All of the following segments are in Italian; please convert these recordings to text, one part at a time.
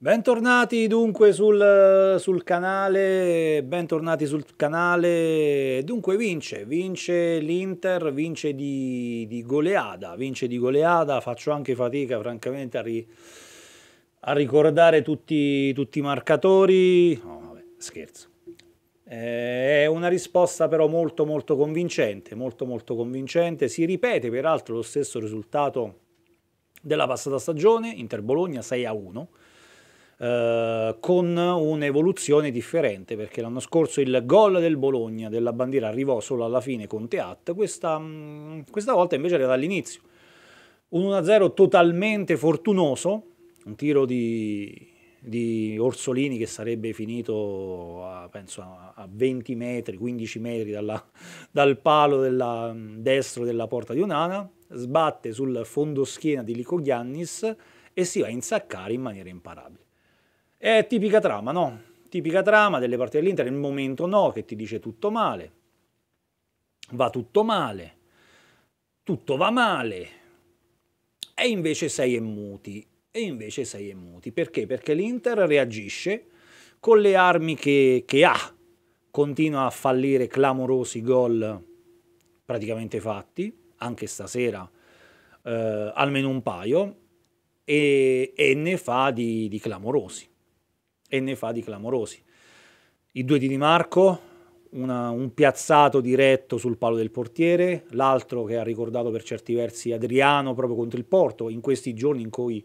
Bentornati dunque sul, sul, canale, bentornati sul canale, dunque vince, vince l'Inter, vince di, di, goleada, vince di goleada, faccio anche fatica francamente a, ri, a ricordare tutti, tutti, i marcatori, no vabbè scherzo, eh, è una risposta però molto molto convincente, molto molto convincente, si ripete peraltro lo stesso risultato della passata stagione, Inter Bologna 6 1, eh, con un'evoluzione differente, perché l'anno scorso il gol del Bologna della bandiera arrivò solo alla fine con Teat, questa, mm, questa volta invece era dall'inizio. Un 1-0 totalmente fortunoso, un tiro di, di Orsolini che sarebbe finito a, penso, a 20 metri, 15 metri dalla, dal palo della, mm, destro della porta di Unana sbatte sul fondo schiena di Lico Giannis e si va a insaccare in maniera imparabile. È tipica trama, no? Tipica trama delle partite dell'Inter, il momento no, che ti dice tutto male, va tutto male, tutto va male, e invece sei e muti, e invece sei e muti. Perché? Perché l'Inter reagisce con le armi che, che ha, continua a fallire clamorosi gol praticamente fatti, anche stasera eh, almeno un paio, e, e ne fa di, di clamorosi e ne fa di clamorosi. I due di Di Marco, una, un piazzato diretto sul palo del portiere, l'altro che ha ricordato per certi versi Adriano proprio contro il Porto, in questi giorni in cui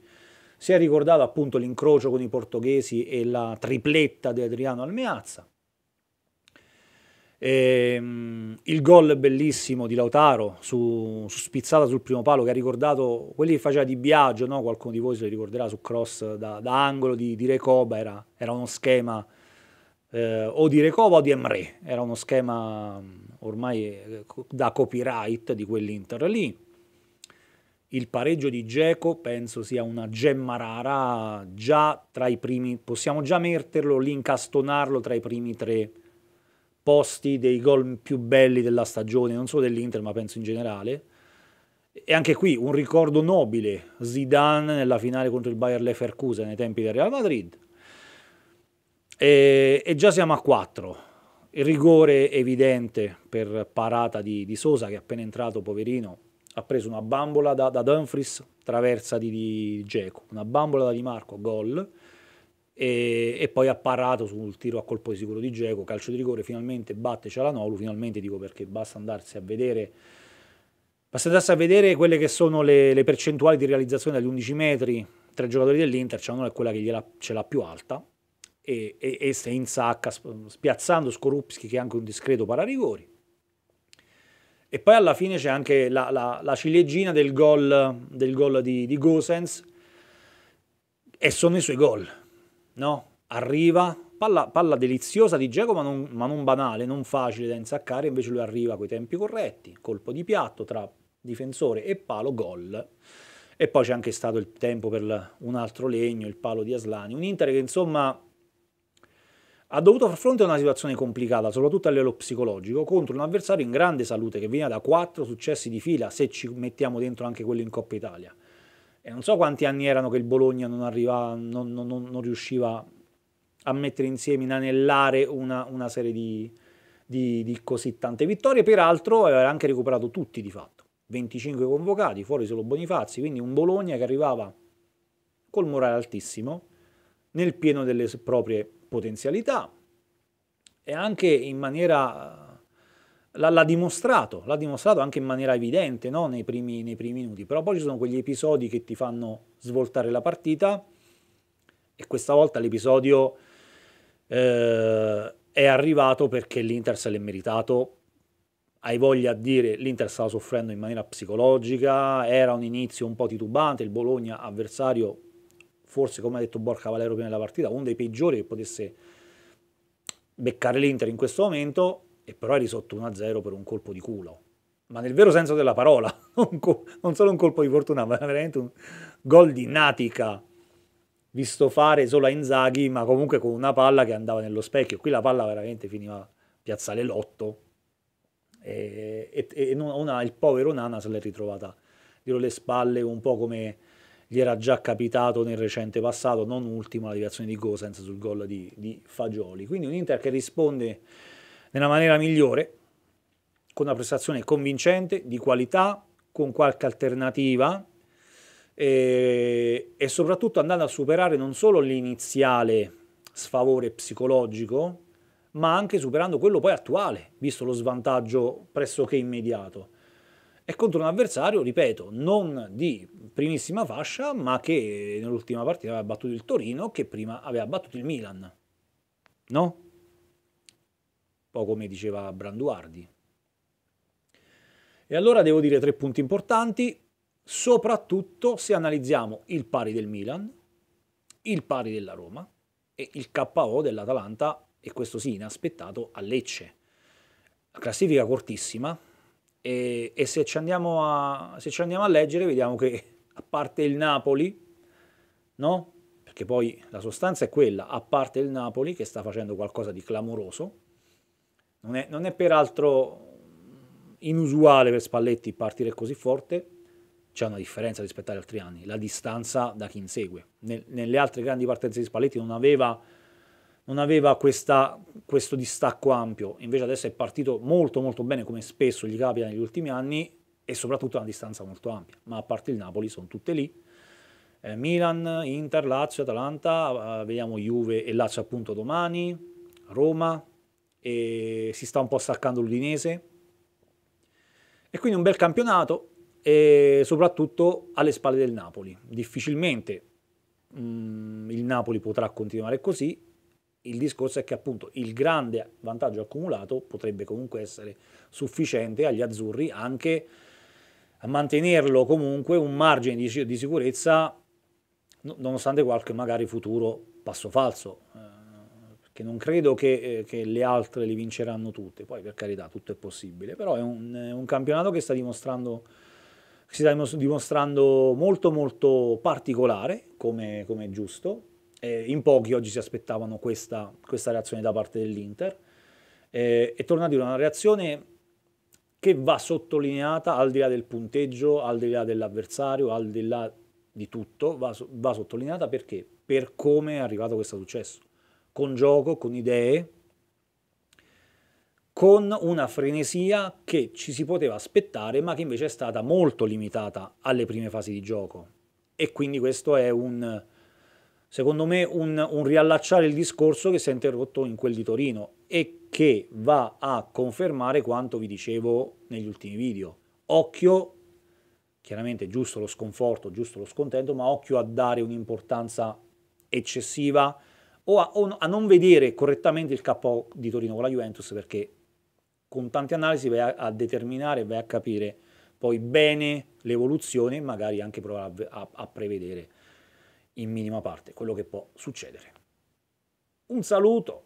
si è ricordato appunto l'incrocio con i portoghesi e la tripletta di Adriano Almeazza. Ehm, il gol bellissimo di Lautaro su, su, spizzata sul primo palo che ha ricordato quelli che faceva di Biagio, no? qualcuno di voi se li ricorderà su cross da, da angolo di, di Recoba, era, era uno schema eh, o di Recoba o di Emre, era uno schema mm, ormai eh, da copyright di quell'Inter lì. Il pareggio di Geco penso sia una gemma rara, già tra i primi, possiamo già metterlo lì, incastonarlo tra i primi tre posti dei gol più belli della stagione, non solo dell'Inter, ma penso in generale. E anche qui un ricordo nobile, Zidane nella finale contro il Bayer Leverkusen nei tempi del Real Madrid. E, e già siamo a 4. Il rigore evidente per parata di, di, Sosa che è appena entrato, poverino, ha preso una bambola da, da Dumfries, traversa di, di Geco, una bambola da Di Marco, gol e, e, poi ha parato sul tiro a colpo di sicuro di Geco, calcio di rigore, finalmente batte Cialanoglu, finalmente dico perché basta andarsi a vedere basta andarsi a vedere quelle che sono le, le percentuali di realizzazione dagli 11 metri tra i giocatori dell'Inter, Cialanoglu è quella che gliela, ce l'ha più alta e, e, e se insacca spiazzando Skorupski che è anche un discreto pararigori e poi alla fine c'è anche la, la, la ciliegina del gol, del gol di, di Gosens e sono i suoi gol no? Arriva, palla, palla deliziosa di Giacomo, ma, ma non, banale, non facile da insaccare, invece lui arriva coi tempi corretti, colpo di piatto tra difensore e palo, gol. E poi c'è anche stato il tempo per un altro legno, il palo di Aslani. Un Inter che insomma ha dovuto far fronte a una situazione complicata, soprattutto a livello psicologico, contro un avversario in grande salute che veniva da quattro successi di fila, se ci mettiamo dentro anche quello in Coppa Italia. E non so quanti anni erano che il Bologna non, arrivava, non, non, non riusciva a mettere insieme, inanellare una, una serie di, di, di, così tante vittorie. Peraltro aveva anche recuperato tutti di fatto, 25 convocati, fuori solo Bonifazzi, quindi un Bologna che arrivava col morale altissimo, nel pieno delle proprie potenzialità e anche in maniera l'ha dimostrato, l'ha dimostrato anche in maniera evidente no? nei, primi, nei, primi, minuti, però poi ci sono quegli episodi che ti fanno svoltare la partita e questa volta l'episodio eh, è arrivato perché l'Inter se l'è meritato, hai voglia a dire l'Inter stava soffrendo in maniera psicologica, era un inizio un po' titubante, il Bologna avversario forse come ha detto Borca Valero prima della partita, uno dei peggiori che potesse beccare l'Inter in questo momento e però eri sotto 1-0 per un colpo di culo. Ma nel vero senso della parola, non solo un colpo di fortuna, ma veramente un gol di natica visto fare solo a Inzaghi, ma comunque con una palla che andava nello specchio. Qui la palla veramente finiva piazzale Lotto e, e, e una, il povero Nana se l'è ritrovata dietro le spalle un po' come gli era già capitato nel recente passato, non ultimo la deviazione di Gosens sul gol di, di Fagioli. Quindi un Inter che risponde nella maniera migliore, con una prestazione convincente, di qualità, con qualche alternativa e, e soprattutto andando a superare non solo l'iniziale sfavore psicologico, ma anche superando quello poi attuale, visto lo svantaggio pressoché immediato. È contro un avversario, ripeto, non di primissima fascia, ma che nell'ultima partita aveva battuto il Torino, che prima aveva battuto il Milan. No? po' come diceva Branduardi. E allora devo dire tre punti importanti, soprattutto se analizziamo il pari del Milan, il pari della Roma e il KO dell'Atalanta, e questo sì, inaspettato, a Lecce. La classifica cortissima e, e se, ci a, se, ci andiamo a, leggere vediamo che a parte il Napoli, no? Perché poi la sostanza è quella, a parte il Napoli che sta facendo qualcosa di clamoroso, non è, non è peraltro inusuale per Spalletti partire così forte, c'è una differenza rispetto agli altri anni, la distanza da chi insegue. nelle altre grandi partenze di Spalletti non aveva, non aveva questa, questo distacco ampio, invece adesso è partito molto molto bene come spesso gli capita negli ultimi anni e soprattutto una distanza molto ampia, ma a parte il Napoli sono tutte lì. Eh, Milan, Inter, Lazio, Atalanta, eh, vediamo Juve e Lazio appunto domani, Roma, e si sta un po' staccando l'Udinese. E quindi un bel campionato e soprattutto alle spalle del Napoli. Difficilmente mh, mm, il Napoli potrà continuare così. Il discorso è che appunto il grande vantaggio accumulato potrebbe comunque essere sufficiente agli azzurri anche a mantenerlo comunque un margine di, di sicurezza nonostante qualche magari futuro passo falso. Eh che non credo che, eh, che, le altre le vinceranno tutte, poi per carità tutto è possibile, però è un, è eh, un campionato che sta dimostrando si sta dimostrando molto molto particolare, come, come è giusto. Eh, in pochi oggi si aspettavano questa, questa reazione da parte dell'Inter. Eh, e torna a una reazione che va sottolineata al di là del punteggio, al di là dell'avversario, al di là di tutto, va, va sottolineata perché? Per come è arrivato questo successo con gioco, con idee, con una frenesia che ci si poteva aspettare ma che invece è stata molto limitata alle prime fasi di gioco. E quindi questo è un, secondo me, un, un riallacciare il discorso che si è interrotto in quel di Torino e che va a confermare quanto vi dicevo negli ultimi video. Occhio, chiaramente giusto lo sconforto, giusto lo scontento, ma occhio a dare un'importanza eccessiva o a, o a non vedere correttamente il KO di Torino con la Juventus perché con tante analisi vai a, a determinare, vai a capire poi bene l'evoluzione e magari anche provare a, a prevedere in minima parte quello che può succedere. Un saluto